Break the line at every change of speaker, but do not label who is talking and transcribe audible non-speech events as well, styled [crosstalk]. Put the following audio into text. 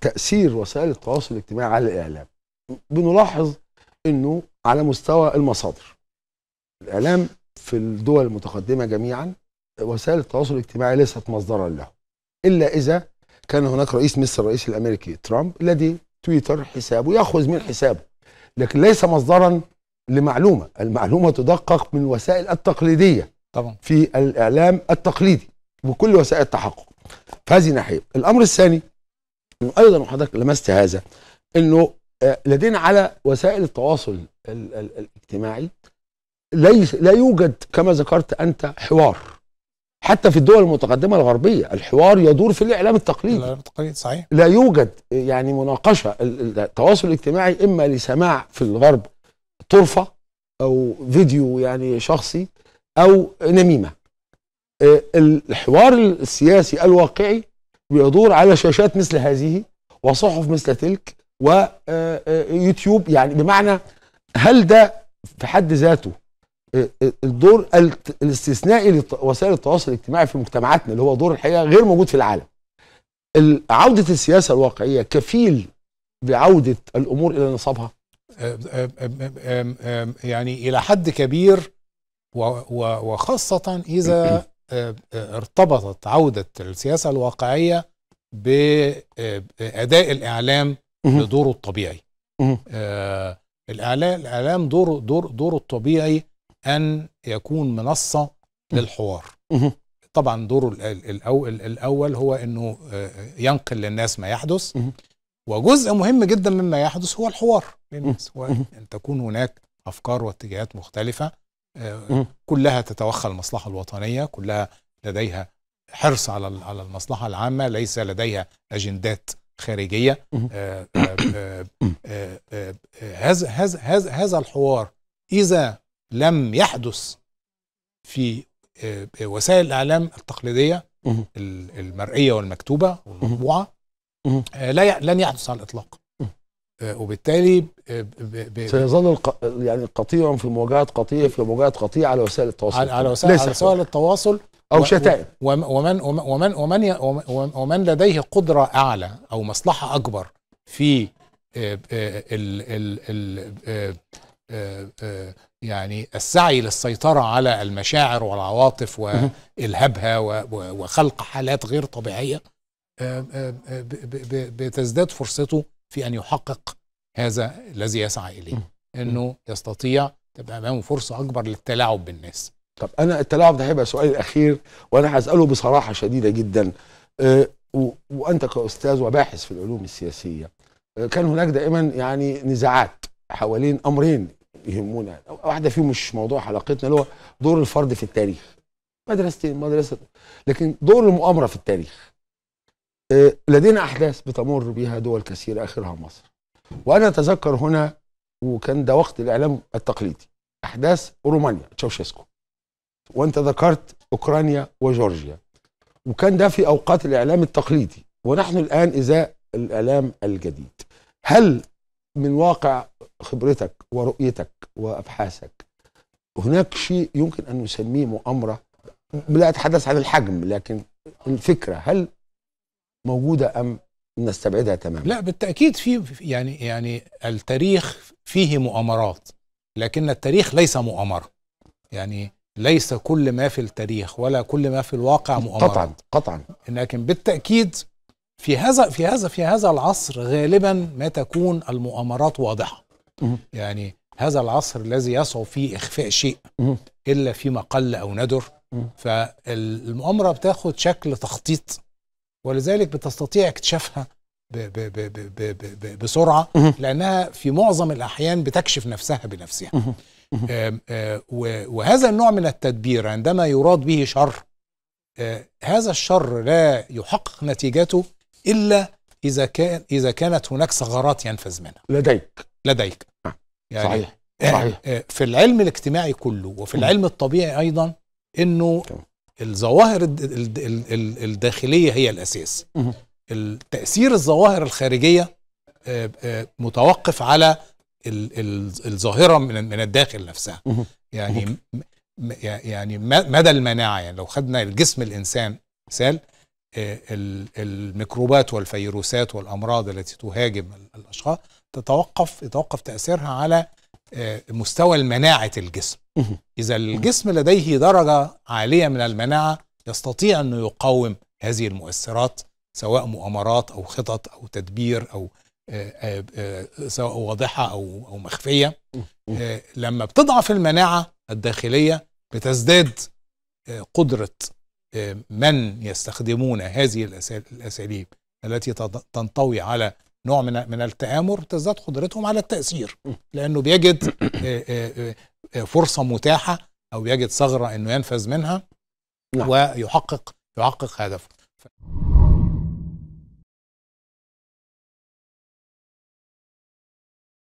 تاثير وسائل التواصل الاجتماعي على الاعلام بنلاحظ انه على مستوى المصادر الاعلام في الدول المتقدمه جميعا وسائل التواصل الاجتماعي ليست مصدرا له الا اذا كان هناك رئيس مثل الرئيس الامريكي ترامب الذي تويتر حسابه ياخذ من حسابه لكن ليس مصدرا لمعلومه المعلومه تدقق من وسائل التقليديه طبعا في الاعلام التقليدي وكل وسائل التحقق فهذه ناحيه الامر الثاني ايضا وحضرتك لمست هذا انه آه، لدينا على وسائل التواصل الاجتماعي ليس لا يوجد كما ذكرت انت حوار حتى في الدول المتقدمه الغربيه الحوار يدور في الاعلام التقليدي الاعلام التقليدي صحيح لا يوجد يعني مناقشه التواصل الاجتماعي اما لسماع في الغرب طرفه او فيديو يعني شخصي او نميمه آه، الحوار السياسي الواقعي ويدور على شاشات مثل هذه وصحف مثل تلك ويوتيوب آه، آه، يعني بمعنى هل ده في حد ذاته آه، الدور الاستثنائي لوسائل التواصل الاجتماعي في مجتمعاتنا اللي هو دور الحقيقه غير موجود في العالم. عوده السياسه الواقعيه كفيل بعوده الامور الى نصابها؟
يعني الى حد كبير وخاصه اذا [clears throat] ارتبطت عودة السياسة الواقعية بأداء آه، الإعلام لدوره الطبيعي آه، الإعلام دوره, دور دوره الطبيعي أن يكون منصة للحوار طبعا دوره الأول, هو أنه آه، ينقل للناس ما يحدث وجزء مهم جدا مما يحدث هو الحوار للناس وأن تكون هناك أفكار واتجاهات مختلفة آه، كلها تتوخى المصلحة الوطنية كلها لديها حرص على على المصلحة العامة ليس لديها أجندات خارجية هذا آه، آه، هذا هذا الحوار إذا لم يحدث في وسائل الإعلام التقليدية المرئية والمكتوبة والمطبوعة لا لن يحدث على الإطلاق آه، وبالتالي آه، سيظل
الق... يعني قطيع في مواجهات قطيع في مواجهات قطيع على وسائل التواصل على, على وسائل على وسائل التواصل او و... شتائم
ومن ومن ومن ومن, ي... ومن لديه قدره اعلى او مصلحه اكبر في آه، يعني السعي للسيطرة على المشاعر والعواطف وإلهابها وخلق حالات غير طبيعية بتزداد فرصته في أن يحقق هذا الذي يسعى إليه أنه يستطيع تبقى أمامه فرصة أكبر للتلاعب بالناس
طب أنا التلاعب ده هيبقى سؤالي الأخير وأنا هسأله بصراحة شديدة جدا أه وأنت كأستاذ وباحث في العلوم السياسية أه كان هناك دائما يعني نزاعات حوالين أمرين يهمونا واحدة فيهم مش موضوع حلقتنا اللي هو دور الفرد في التاريخ مدرستين مدرسة لكن دور المؤامرة في التاريخ آه، لدينا احداث بتمر بها دول كثيره اخرها مصر. وانا اتذكر هنا وكان ده وقت الاعلام التقليدي احداث رومانيا تشاوشيسكو. وانت ذكرت اوكرانيا وجورجيا. وكان ده في اوقات الاعلام التقليدي ونحن الان ازاء الاعلام الجديد. هل من واقع خبرتك ورؤيتك وابحاثك هناك شيء يمكن ان نسميه مؤامره لا اتحدث عن الحجم لكن الفكره هل موجوده ام نستبعدها تماما لا بالتاكيد في
يعني يعني التاريخ فيه مؤامرات لكن التاريخ ليس مؤامره يعني ليس كل ما في التاريخ ولا كل ما في الواقع مؤامره قطعا قطعا لكن بالتاكيد في هذا في هذا في هذا العصر غالبا ما تكون المؤامرات واضحه يعني هذا العصر الذي يصعب فيه اخفاء شيء الا فيما قل او ندر فالمؤامره بتاخد شكل تخطيط ولذلك بتستطيع اكتشافها بسرعه لانها في معظم الاحيان بتكشف نفسها بنفسها آه، وهذا النوع من التدبير عندما يراد به شر آه، هذا الشر لا يحقق نتيجته الا اذا كان اذا كانت هناك ثغرات ينفذ منها لديك لديك نعم. يعني صحيح آه، صحيح في العلم الاجتماعي كله وفي العلم الطبيعي ايضا انه الظواهر الداخليه هي الاساس تاثير الظواهر الخارجيه آه، آه، متوقف على الظاهره من الداخل نفسها يعني يعني مدى المناعه يعني لو خدنا الجسم الانسان مثال آه، الميكروبات والفيروسات والامراض التي تهاجم الاشخاص تتوقف يتوقف تاثيرها على مستوى مناعه الجسم إذا الجسم لديه درجة عالية من المناعة يستطيع أنه يقاوم هذه المؤثرات سواء مؤامرات أو خطط أو تدبير أو آه، آه، آه، سواء واضحة أو أو مخفية لما بتضعف المناعة الداخلية بتزداد قدرة من يستخدمون هذه الأساليب التي تنطوي على نوع من التآمر تزداد قدرتهم على التأثير لأنه بيجد [coughs] فرصه متاحه او يجد ثغره انه ينفذ منها نعم. ويحقق يحقق هدفه